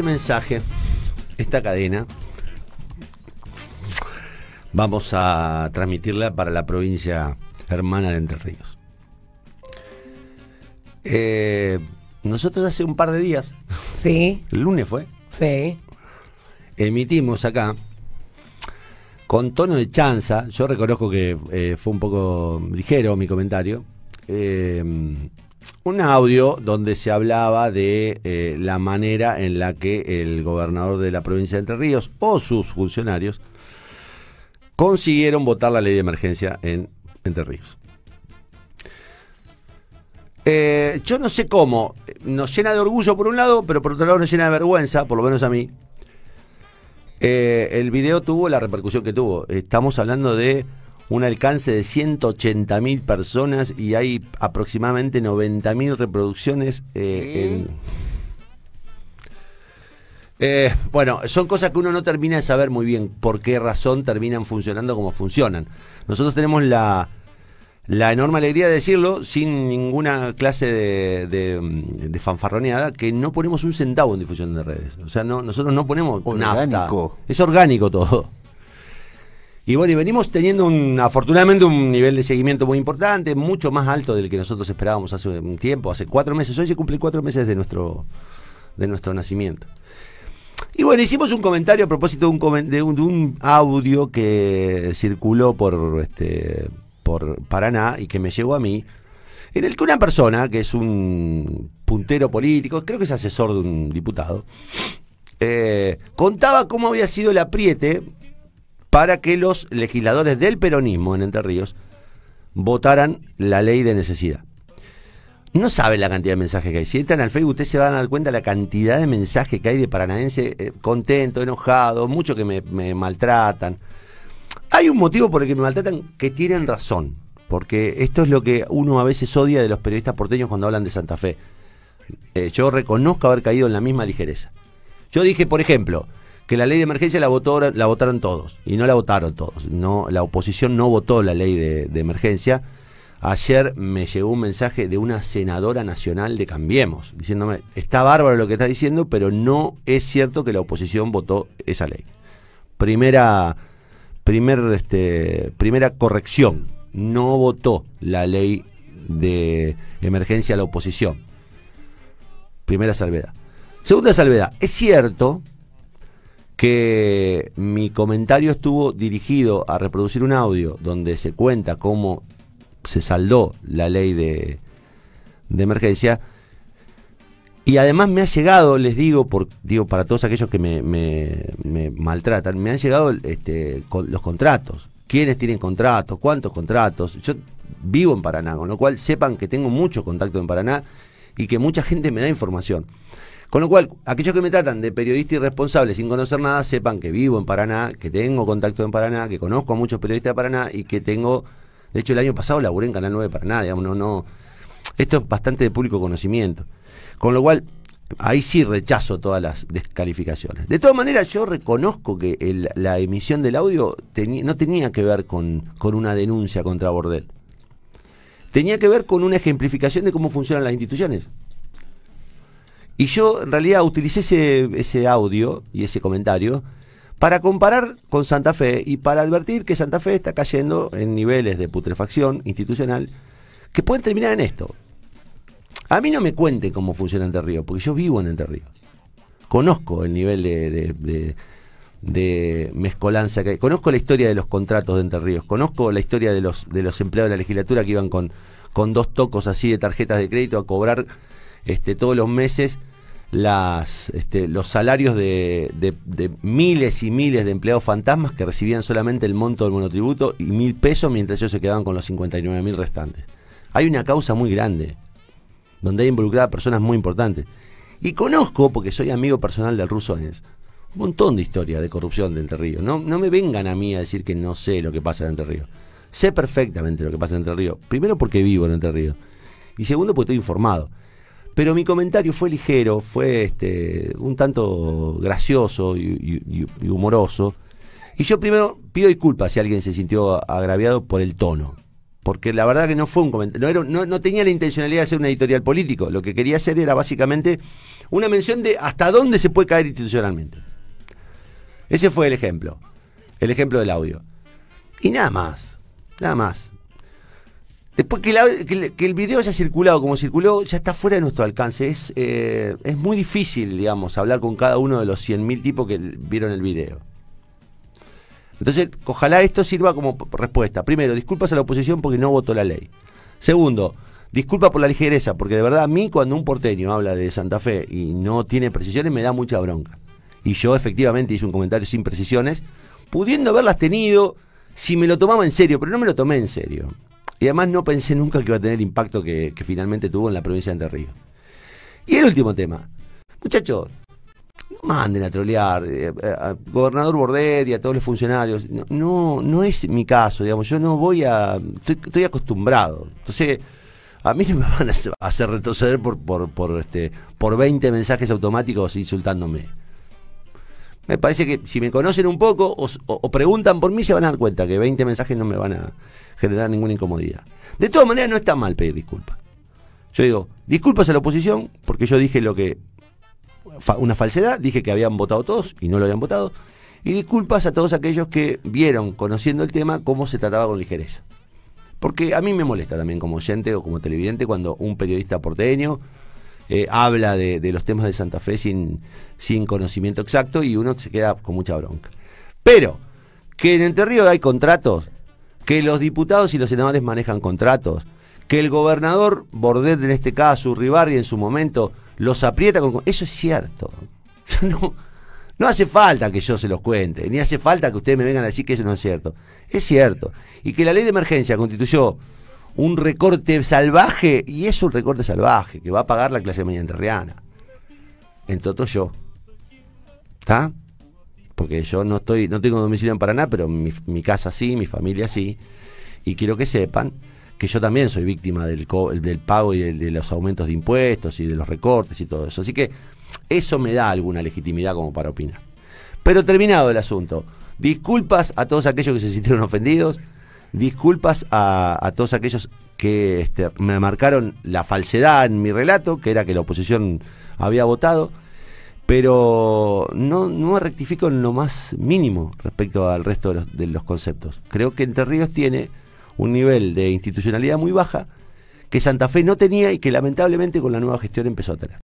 Este mensaje, esta cadena, vamos a transmitirla para la provincia hermana de Entre Ríos. Eh, nosotros hace un par de días, sí. el lunes fue, sí. emitimos acá, con tono de chanza, yo reconozco que eh, fue un poco ligero mi comentario, eh, un audio donde se hablaba de eh, la manera en la que el gobernador de la provincia de Entre Ríos o sus funcionarios consiguieron votar la ley de emergencia en Entre Ríos. Eh, yo no sé cómo, nos llena de orgullo por un lado, pero por otro lado nos llena de vergüenza, por lo menos a mí. Eh, el video tuvo la repercusión que tuvo. Estamos hablando de un alcance de 180.000 personas y hay aproximadamente 90.000 reproducciones eh, eh, bueno, son cosas que uno no termina de saber muy bien por qué razón terminan funcionando como funcionan. Nosotros tenemos la, la enorme alegría de decirlo, sin ninguna clase de, fanfarroneada, que no ponemos un centavo en difusión de redes. O sea, no, nosotros no ponemos orgánico. Es orgánico todo. Y bueno, y venimos teniendo un, afortunadamente un nivel de seguimiento muy importante, mucho más alto del que nosotros esperábamos hace un tiempo, hace cuatro meses. Hoy se cumplen cuatro meses de nuestro, de nuestro nacimiento. Y bueno, hicimos un comentario a propósito de un, de audio que circuló por, este, por Paraná y que me llegó a mí, en el que una persona, que es un puntero político, creo que es asesor de un diputado, eh, contaba cómo había sido el apriete para que los legisladores del peronismo en Entre Ríos votaran la ley de necesidad. No saben la cantidad de mensajes que hay. Si entran al Facebook, ustedes se van a dar cuenta de la cantidad de mensajes que hay de paranaense eh, contento, enojado, mucho que me, maltratan. Hay un motivo por el que me maltratan que tienen razón. Porque esto es lo que uno a veces odia de los periodistas porteños cuando hablan de Santa Fe. Eh, yo reconozco haber caído en la misma ligereza. Yo dije, por ejemplo, que la ley de emergencia la, votó, la votaron todos, y no la votaron todos. No, la oposición no votó la ley de, emergencia. Ayer me llegó un mensaje de una senadora nacional de Cambiemos, diciéndome, está bárbaro lo que está diciendo, pero no es cierto que la oposición votó esa ley. Primera, este, primera corrección, no votó la ley de emergencia la oposición. Primera salvedad. Segunda salvedad, es cierto que mi comentario estuvo dirigido a reproducir un audio donde se cuenta cómo se saldó la ley de, de emergencia. Y además me ha llegado, les digo, digo para todos aquellos que me, maltratan, me han llegado este, los contratos. ¿Quiénes tienen contratos? ¿Cuántos contratos? Yo vivo en Paraná, con lo cual sepan que tengo mucho contacto en Paraná y que mucha gente me da información. Con lo cual, aquellos que me tratan de periodista irresponsable sin conocer nada, sepan que vivo en Paraná, que tengo contacto en Paraná, que conozco a muchos periodistas de Paraná y que tengo, de hecho el año pasado laburé en Canal 9 Paraná, digamos, no, no, esto es bastante de público conocimiento. Con lo cual, ahí sí rechazo todas las descalificaciones. De todas maneras, yo reconozco que la emisión del audio no tenía que ver con, con una denuncia contra Bordel. Tenía que ver con una ejemplificación de cómo funcionan las instituciones. Y yo en realidad utilicé ese, audio y ese comentario para comparar con Santa Fe y para advertir que Santa Fe está cayendo en niveles de putrefacción institucional que pueden terminar en esto. A mí no me cuente cómo funciona Entre Ríos, porque yo vivo en Entre Ríos. Conozco el nivel de, de, mezcolanza que hay. Conozco la historia de los contratos de Entre Ríos. Conozco la historia de los, de los empleados de la legislatura que iban con, con dos tocos así de tarjetas de crédito a cobrar este, todos los meses las, este, los salarios de, miles y miles de empleados fantasmas que recibían solamente el monto del monotributo y mil pesos mientras ellos se quedaban con los 59 mil restantes. Hay una causa muy grande, donde hay involucradas personas muy importantes. Y conozco, porque soy amigo personal del ruso un montón de historias de corrupción de Entre Ríos. No, no me vengan a mí a decir que no sé lo que pasa en Entre Ríos. Sé perfectamente lo que pasa en Entre Ríos. Primero porque vivo en Entre Ríos. Y segundo porque estoy informado. Pero mi comentario fue ligero, fue este, un tanto gracioso y, humoroso. Y yo primero pido disculpas si alguien se sintió agraviado por el tono. Porque la verdad que no fue un comentario. No, no, tenía la intencionalidad de hacer un editorial político. Lo que quería hacer era básicamente una mención de hasta dónde se puede caer institucionalmente. Ese fue el ejemplo. El ejemplo del audio. Y nada más. Nada más. Después que, el video haya circulado como circuló, ya está fuera de nuestro alcance. Es, eh, es muy difícil, digamos, hablar con cada uno de los 100.000 tipos que vieron el video. Entonces, ojalá esto sirva como respuesta. Primero, disculpas a la oposición porque no votó la ley. Segundo, disculpa por la ligereza, porque de verdad a mí cuando un porteño habla de Santa Fe y no tiene precisiones me da mucha bronca. Y yo efectivamente hice un comentario sin precisiones, pudiendo haberlas tenido si me lo tomaba en serio, pero no me lo tomé en serio. Y además no pensé nunca que iba a tener el impacto que, finalmente tuvo en la provincia de Entre Ríos. Y el último tema. Muchachos, no manden a trolear eh, gobernador Bordet y a todos los funcionarios. No, no, es mi caso, digamos. Yo no voy a. Estoy, acostumbrado. Entonces, a mí no me van a hacer retroceder por, este, por 20 mensajes automáticos insultándome. Me parece que si me conocen un poco o preguntan por mí, se van a dar cuenta que 20 mensajes no me van a generar ninguna incomodidad. De todas maneras, no está mal pedir disculpas. Yo digo, disculpas a la oposición, porque yo dije lo que. una falsedad, dije que habían votado todos y no lo habían votado. Y disculpas a todos aquellos que vieron, conociendo el tema, cómo se trataba con ligereza. Porque a mí me molesta también como oyente o como televidente cuando un periodista porteño eh, habla de, los temas de Santa Fe sin, sin conocimiento exacto y uno se queda con mucha bronca. Pero que en Entre Ríos hay contratos que los diputados y los senadores manejan contratos, que el gobernador Bordet en este caso, y en su momento, los aprieta con... Eso es cierto. no, hace falta que yo se los cuente, ni hace falta que ustedes me vengan a decir que eso no es cierto. Es cierto. Y que la ley de emergencia constituyó un recorte salvaje, y es un recorte salvaje, que va a pagar la clase media entrerriana. Entre yo. ¿Está? porque yo no estoy, no tengo domicilio en Paraná, pero mi, casa sí, mi familia sí, y quiero que sepan que yo también soy víctima del, pago y de, de los aumentos de impuestos y de los recortes y todo eso. Así que eso me da alguna legitimidad como para opinar. Pero terminado el asunto, disculpas a todos aquellos que se sintieron ofendidos, disculpas a, todos aquellos que este, me marcaron la falsedad en mi relato, que era que la oposición había votado pero no, no rectifico en lo más mínimo respecto al resto de los, de los, conceptos. Creo que Entre Ríos tiene un nivel de institucionalidad muy baja que Santa Fe no tenía y que lamentablemente con la nueva gestión empezó a tener.